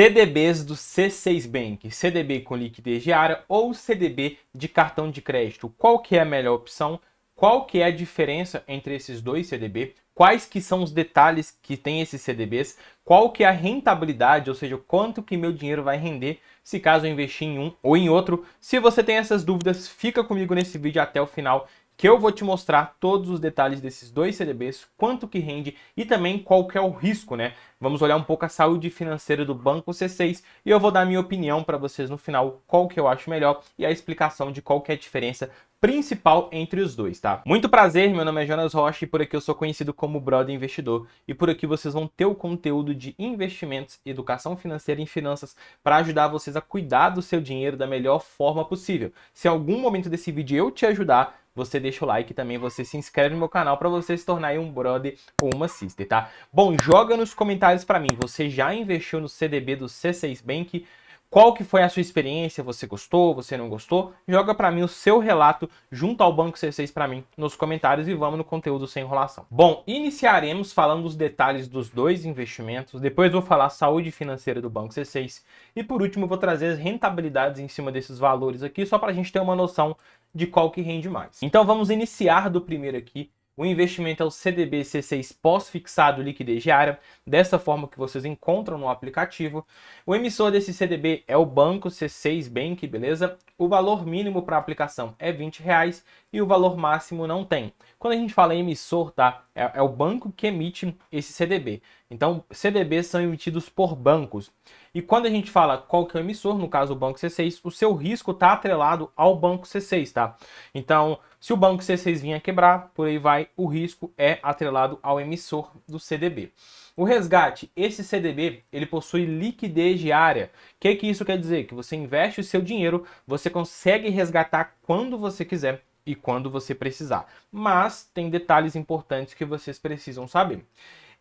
CDBs do C6 Bank, CDB com liquidez diária ou CDB de cartão de crédito. Qual que é a melhor opção? Qual que é a diferença entre esses dois CDB? Quais que são os detalhes que tem esses CDBs? Qual que é a rentabilidade, ou seja, quanto que meu dinheiro vai render se caso eu investir em um ou em outro? Se você tem essas dúvidas, fica comigo nesse vídeo até o final que eu vou te mostrar todos os detalhes desses dois CDBs, quanto que rende e também qual que é o risco, né? Vamos olhar um pouco a saúde financeira do Banco C6 e eu vou dar minha opinião para vocês no final, qual que eu acho melhor e a explicação de qual que é a diferença principal entre os dois, tá? Muito prazer, meu nome é Jonas Rocha e por aqui eu sou conhecido como Brother Investidor e por aqui vocês vão ter o conteúdo de investimentos, educação financeira e finanças para ajudar vocês a cuidar do seu dinheiro da melhor forma possível. Se em algum momento desse vídeo eu te ajudar, você deixa o like também, você se inscreve no meu canal para você se tornar um brother ou uma sister, tá? Bom, joga nos comentários para mim, você já investiu no CDB do C6 Bank? Qual que foi a sua experiência? Você gostou? Você não gostou? Joga para mim o seu relato junto ao Banco C6 para mim nos comentários e vamos no conteúdo sem enrolação. Bom, iniciaremos falando os detalhes dos dois investimentos, depois vou falar saúde financeira do Banco C6 e por último vou trazer as rentabilidades em cima desses valores aqui só para a gente ter uma noção de qual que rende mais. Então vamos iniciar do primeiro aqui. O investimento é o CDB C6 pós-fixado liquidez diária, dessa forma que vocês encontram no aplicativo. O emissor desse CDB é o banco C6 Bank, beleza? O valor mínimo para aplicação é 20 reais e o valor máximo não tem. Quando a gente fala em emissor, tá? É, é o banco que emite esse CDB. Então, CDBs são emitidos por bancos. E quando a gente fala qual que é o emissor, no caso o Banco C6, o seu risco está atrelado ao Banco C6, tá? Então, se o Banco C6 vir a quebrar, por aí vai, o risco é atrelado ao emissor do CDB. O resgate, esse CDB, ele possui liquidez diária. O que, que isso quer dizer? Que você investe o seu dinheiro, você consegue resgatar quando você quiser e quando você precisar. Mas tem detalhes importantes que vocês precisam saber.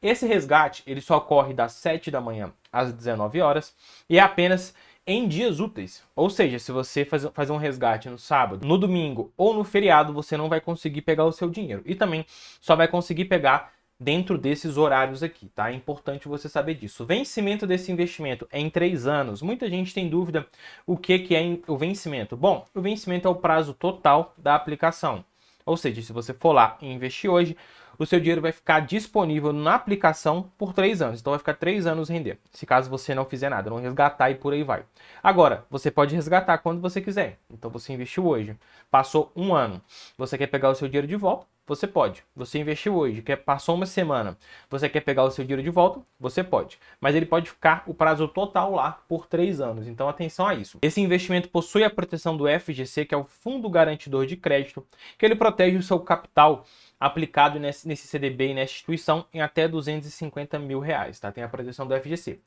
Esse resgate ele só ocorre das 7 da manhã às 19 horas e é apenas em dias úteis. Ou seja, se você fazer um resgate no sábado, no domingo ou no feriado, você não vai conseguir pegar o seu dinheiro. E também só vai conseguir pegar dentro desses horários aqui, tá? É importante você saber disso. O vencimento desse investimento é em três anos. Muita gente tem dúvida o que, que é o vencimento. Bom, o vencimento é o prazo total da aplicação. Ou seja, se você for lá e investir hoje, o seu dinheiro vai ficar disponível na aplicação por três anos. Então vai ficar três anos render, se caso você não fizer nada, não resgatar e por aí vai. Agora, você pode resgatar quando você quiser. Então você investiu hoje, passou um ano, você quer pegar o seu dinheiro de volta, você pode. Você investiu hoje, quer, passou uma semana, você quer pegar o seu dinheiro de volta? Você pode. Mas ele pode ficar o prazo total lá por três anos. Então atenção a isso. Esse investimento possui a proteção do FGC, que é o Fundo Garantidor de Crédito, que ele protege o seu capital aplicado nesse, nesse CDB e nessa instituição em até 250 mil reais, tá? Tem a proteção do FGC.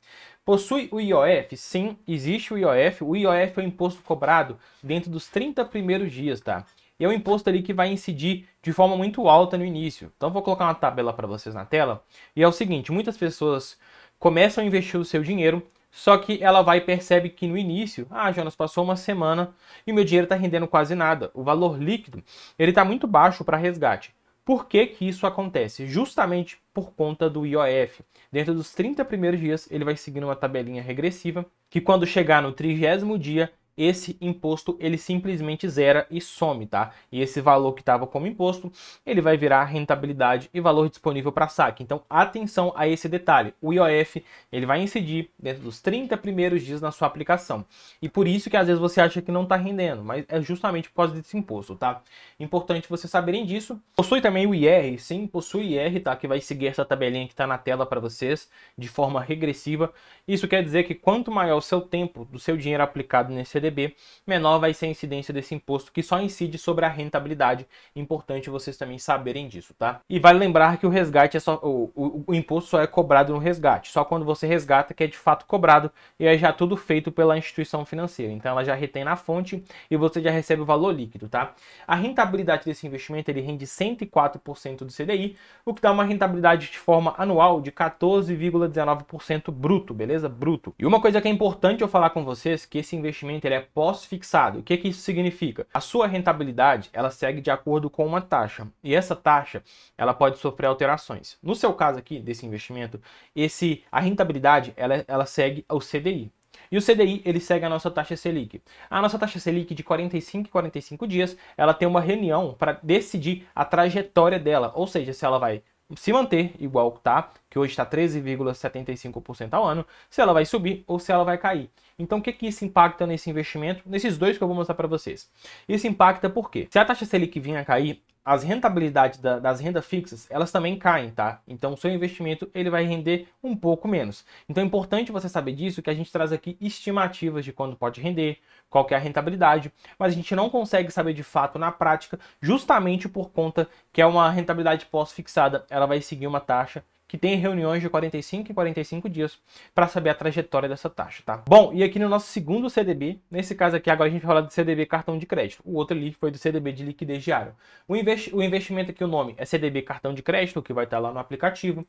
Possui o IOF? Sim, existe o IOF. O IOF é o imposto cobrado dentro dos 30 primeiros dias, tá? E é um imposto ali que vai incidir de forma muito alta no início. Então vou colocar uma tabela para vocês na tela. E é o seguinte, muitas pessoas começam a investir o seu dinheiro, só que ela vai e percebe que no início, ah, Jonas, passou uma semana e o meu dinheiro está rendendo quase nada. O valor líquido ele está muito baixo para resgate. Por que, que isso acontece? Justamente por conta do IOF. Dentro dos 30 primeiros dias, ele vai seguindo uma tabelinha regressiva que quando chegar no trigésimo dia, esse imposto ele simplesmente zera e some, tá? E esse valor que estava como imposto, ele vai virar rentabilidade e valor disponível para saque. Então, atenção a esse detalhe. O IOF, ele vai incidir dentro dos 30 primeiros dias na sua aplicação. E por isso que às vezes você acha que não está rendendo, mas é justamente por causa desse imposto, tá? Importante vocês saberem disso. Possui também o IR, sim, possui IR, tá? Que vai seguir essa tabelinha que está na tela para vocês de forma regressiva. Isso quer dizer que quanto maior o seu tempo do seu dinheiro aplicado nesse CDB, ITBB, menor vai ser a incidência desse imposto que só incide sobre a rentabilidade. Importante vocês também saberem disso, tá? E vale lembrar que o resgate é só o, o, o imposto só é cobrado no resgate, só quando você resgata que é de fato cobrado e é já tudo feito pela instituição financeira. Então ela já retém na fonte e você já recebe o valor líquido, tá? A rentabilidade desse investimento ele rende 104% do CDI, o que dá uma rentabilidade de forma anual de 14,19% bruto, beleza? Bruto. E uma coisa que é importante eu falar com vocês que esse investimento ele é pós-fixado. O que, que isso significa? A sua rentabilidade ela segue de acordo com uma taxa e essa taxa ela pode sofrer alterações. No seu caso aqui desse investimento, esse a rentabilidade ela, ela segue o CDI. E o CDI, ele segue a nossa taxa Selic. A nossa taxa Selic de 45 e 45 dias, ela tem uma reunião para decidir a trajetória dela, ou seja, se ela vai se manter igual que tá, que hoje está 13,75% ao ano, se ela vai subir ou se ela vai cair. Então, o que, que isso impacta nesse investimento? Nesses dois que eu vou mostrar para vocês. Isso impacta por quê? Se a taxa Selic vinha a cair, as rentabilidades da, das rendas fixas, elas também caem, tá? Então, o seu investimento, ele vai render um pouco menos. Então, é importante você saber disso, que a gente traz aqui estimativas de quando pode render, qual é a rentabilidade, mas a gente não consegue saber de fato na prática, justamente por conta que é uma rentabilidade pós-fixada, ela vai seguir uma taxa que tem reuniões de 45 em 45 dias para saber a trajetória dessa taxa, tá? Bom, e aqui no nosso segundo CDB, nesse caso aqui agora a gente vai falar do CDB cartão de crédito. O outro ali foi do CDB de liquidez diário. O, investi o investimento aqui, o nome é CDB cartão de crédito, que vai estar tá lá no aplicativo.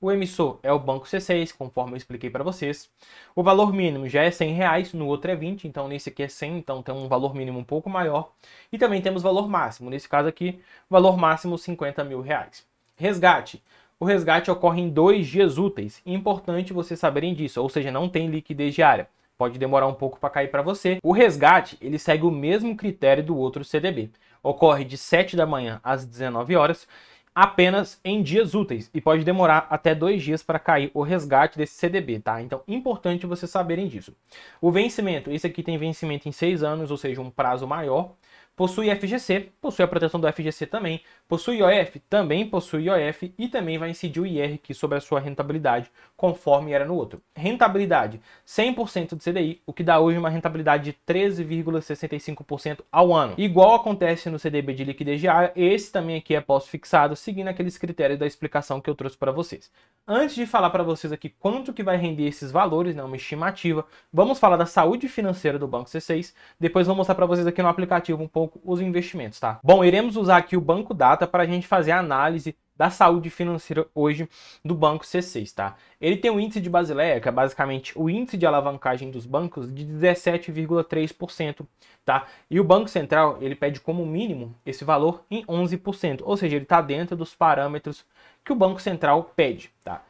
O emissor é o banco C6, conforme eu expliquei para vocês. O valor mínimo já é 100 reais, no outro é 20, então nesse aqui é 100, então tem um valor mínimo um pouco maior. E também temos valor máximo, nesse caso aqui, valor máximo 50 mil reais. Resgate, o resgate ocorre em dois dias úteis. Importante vocês saberem disso, ou seja, não tem liquidez diária. Pode demorar um pouco para cair para você. O resgate ele segue o mesmo critério do outro CDB. Ocorre de 7 da manhã às 19 horas, apenas em dias úteis e pode demorar até dois dias para cair o resgate desse CDB, tá? Então, importante vocês saberem disso. O vencimento, esse aqui tem vencimento em seis anos, ou seja, um prazo maior. Possui FGC, possui a proteção do FGC também, possui IOF, também possui IOF e também vai incidir o IR aqui sobre a sua rentabilidade, conforme era no outro. Rentabilidade: 100% do CDI, o que dá hoje uma rentabilidade de 13,65% ao ano. Igual acontece no CDB de liquidez diária, esse também aqui é pós-fixado, seguindo aqueles critérios da explicação que eu trouxe para vocês. Antes de falar para vocês aqui quanto que vai render esses valores, né, uma estimativa, vamos falar da saúde financeira do Banco C6, depois vou mostrar para vocês aqui no aplicativo um pouco os investimentos, tá? Bom, iremos usar aqui o Banco Data para a gente fazer a análise da saúde financeira hoje do Banco C6, tá? Ele tem o um índice de Basileia, que é basicamente o índice de alavancagem dos bancos, de 17,3%, tá? E o Banco Central, ele pede como mínimo esse valor em 11%, ou seja, ele está dentro dos parâmetros que o Banco Central pede, tá?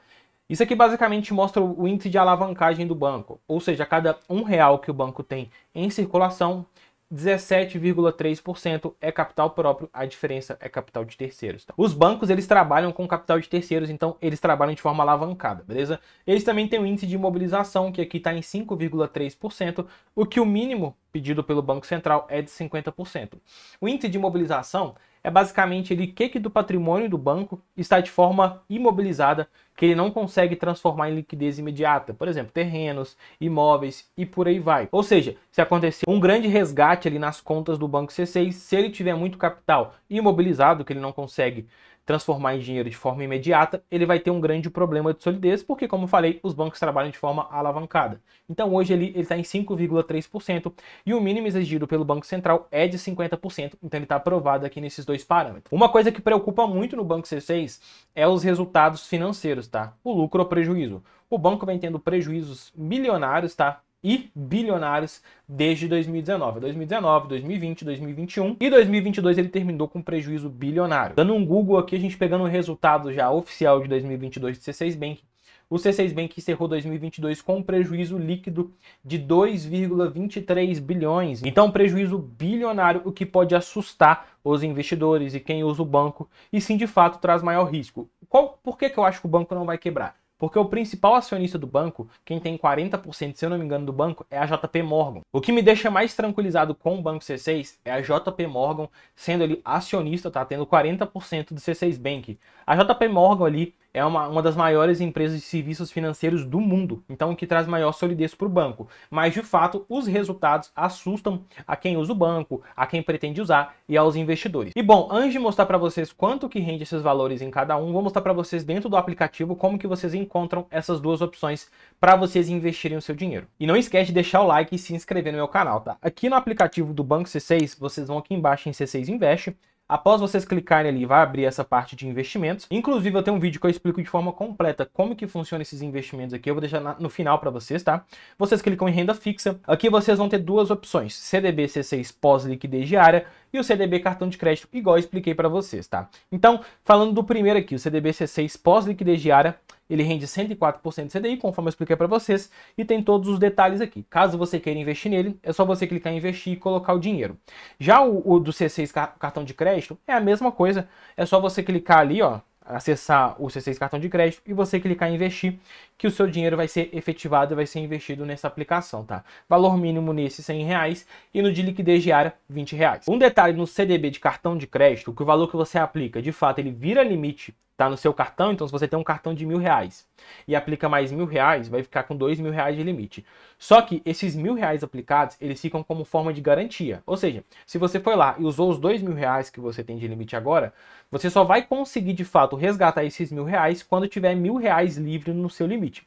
Isso aqui basicamente mostra o índice de alavancagem do banco, ou seja, a cada um real que o banco tem em circulação, 17,3% é capital próprio, a diferença é capital de terceiros. Tá? Os bancos, eles trabalham com capital de terceiros, então eles trabalham de forma alavancada, beleza? Eles também têm o um índice de imobilização, que aqui está em 5,3%, o que o mínimo pedido pelo Banco Central é de 50%. O índice de imobilização é basicamente ele que, que do patrimônio do banco está de forma imobilizada, que ele não consegue transformar em liquidez imediata, por exemplo, terrenos, imóveis e por aí vai. Ou seja, se acontecer um grande resgate ali nas contas do banco C6, se ele tiver muito capital imobilizado, que ele não consegue transformar em dinheiro de forma imediata, ele vai ter um grande problema de solidez, porque, como falei, os bancos trabalham de forma alavancada. Então, hoje ele está em 5,3% e o mínimo exigido pelo Banco Central é de 50%, então ele está aprovado aqui nesses dois parâmetros. Uma coisa que preocupa muito no Banco C6 é os resultados financeiros, tá? O lucro ou prejuízo. O banco vem tendo prejuízos milionários, tá? e bilionários desde 2019. 2019, 2020, 2021 e 2022 ele terminou com um prejuízo bilionário. Dando um Google aqui, a gente pegando o resultado já oficial de 2022 do C6 Bank, o C6 Bank encerrou 2022 com um prejuízo líquido de 2,23 bilhões. Então, prejuízo bilionário, o que pode assustar os investidores e quem usa o banco, e sim, de fato, traz maior risco. Qual, por que, que eu acho que o banco não vai quebrar? Porque o principal acionista do banco, quem tem 40%, se eu não me engano, do banco, é a JP Morgan. O que me deixa mais tranquilizado com o banco C6 é a JP Morgan, sendo ele acionista, tá tendo 40% do C6 Bank. A JP Morgan ali é uma, uma das maiores empresas de serviços financeiros do mundo, então o que traz maior solidez para o banco. Mas de fato, os resultados assustam a quem usa o banco, a quem pretende usar e aos investidores. E bom, antes de mostrar para vocês quanto que rende esses valores em cada um, vou mostrar para vocês dentro do aplicativo como que vocês encontram essas duas opções para vocês investirem o seu dinheiro. E não esquece de deixar o like e se inscrever no meu canal, tá? Aqui no aplicativo do Banco C6, vocês vão aqui embaixo em C6 Invest, Após vocês clicarem ali, vai abrir essa parte de investimentos. Inclusive, eu tenho um vídeo que eu explico de forma completa como que funciona esses investimentos aqui. Eu vou deixar no final para vocês, tá? Vocês clicam em renda fixa. Aqui vocês vão ter duas opções, CDB C6 pós-liquidez diária e o CDB cartão de crédito, igual eu expliquei para vocês, tá? Então, falando do primeiro aqui, o CDB C6 pós-liquidez diária, ele rende 104% do CDI, conforme eu expliquei para vocês, e tem todos os detalhes aqui. Caso você queira investir nele, é só você clicar em investir e colocar o dinheiro. Já o, o do C6 cartão de crédito é a mesma coisa, é só você clicar ali, ó, acessar o C6 cartão de crédito e você clicar em investir, que o seu dinheiro vai ser efetivado e vai ser investido nessa aplicação, tá? Valor mínimo nesse 100 reais e no de liquidez diária 20 reais. Um detalhe no CDB de cartão de crédito, que o valor que você aplica, de fato, ele vira limite tá no seu cartão, então se você tem um cartão de mil reais e aplica mais mil reais, vai ficar com dois mil reais de limite. Só que esses mil reais aplicados, eles ficam como forma de garantia. Ou seja, se você foi lá e usou os dois mil reais que você tem de limite agora, você só vai conseguir de fato resgatar esses mil reais quando tiver mil reais livre no seu limite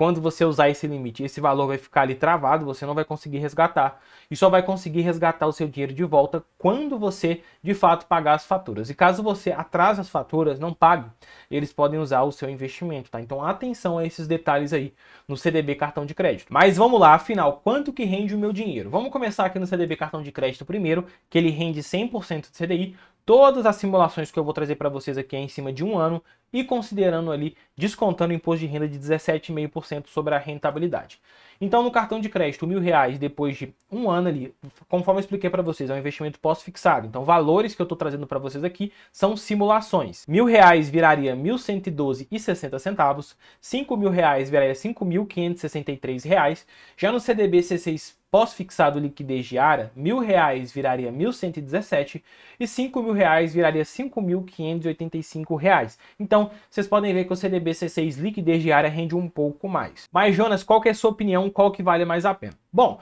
quando você usar esse limite, esse valor vai ficar ali travado, você não vai conseguir resgatar. E só vai conseguir resgatar o seu dinheiro de volta quando você, de fato, pagar as faturas. E caso você atrase as faturas, não pague, eles podem usar o seu investimento, tá? Então atenção a esses detalhes aí no CDB cartão de crédito. Mas vamos lá, afinal, quanto que rende o meu dinheiro? Vamos começar aqui no CDB cartão de crédito primeiro, que ele rende 100% de CDI, Todas as simulações que eu vou trazer para vocês aqui é em cima de um ano, e considerando ali, descontando o imposto de renda de 17,5% sobre a rentabilidade. Então, no cartão de crédito, mil reais depois de um ano ali, conforme eu expliquei para vocês, é um investimento pós-fixado. Então, valores que eu estou trazendo para vocês aqui são simulações. Mil reais viraria 1.112,60 centavos, cinco mil reais viraria 5.563 reais. Já no CDB C6 pós-fixado liquidez diária, mil reais viraria 1.117 e cinco mil reais viraria 5.585 reais. Então então, vocês podem ver que o CDB C6 liquidez diária rende um pouco mais. Mas, Jonas, qual que é a sua opinião? Qual que vale mais a pena? Bom,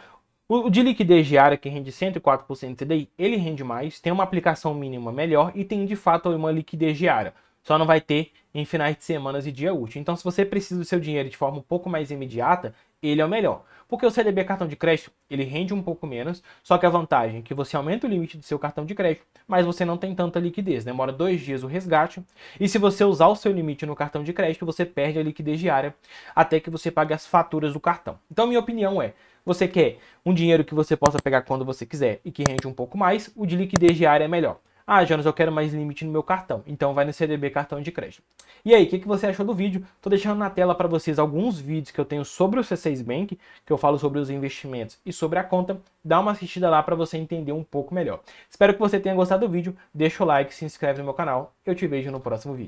o de liquidez diária, que rende 104% CDI, ele rende mais, tem uma aplicação mínima melhor e tem de fato uma liquidez diária. Só não vai ter em finais de semanas e dia útil. Então, se você precisa do seu dinheiro de forma um pouco mais imediata, ele é o melhor. Porque o CDB cartão de crédito, ele rende um pouco menos, só que a vantagem é que você aumenta o limite do seu cartão de crédito, mas você não tem tanta liquidez, demora dois dias o resgate, e se você usar o seu limite no cartão de crédito, você perde a liquidez diária até que você pague as faturas do cartão. Então minha opinião é, você quer um dinheiro que você possa pegar quando você quiser e que rende um pouco mais, o de liquidez diária é melhor. Ah, Jonas, eu quero mais limite no meu cartão. Então vai no CDB Cartão de Crédito. E aí, o que, que você achou do vídeo? Estou deixando na tela para vocês alguns vídeos que eu tenho sobre o C6 Bank, que eu falo sobre os investimentos e sobre a conta. Dá uma assistida lá para você entender um pouco melhor. Espero que você tenha gostado do vídeo. Deixa o like, se inscreve no meu canal. Eu te vejo no próximo vídeo.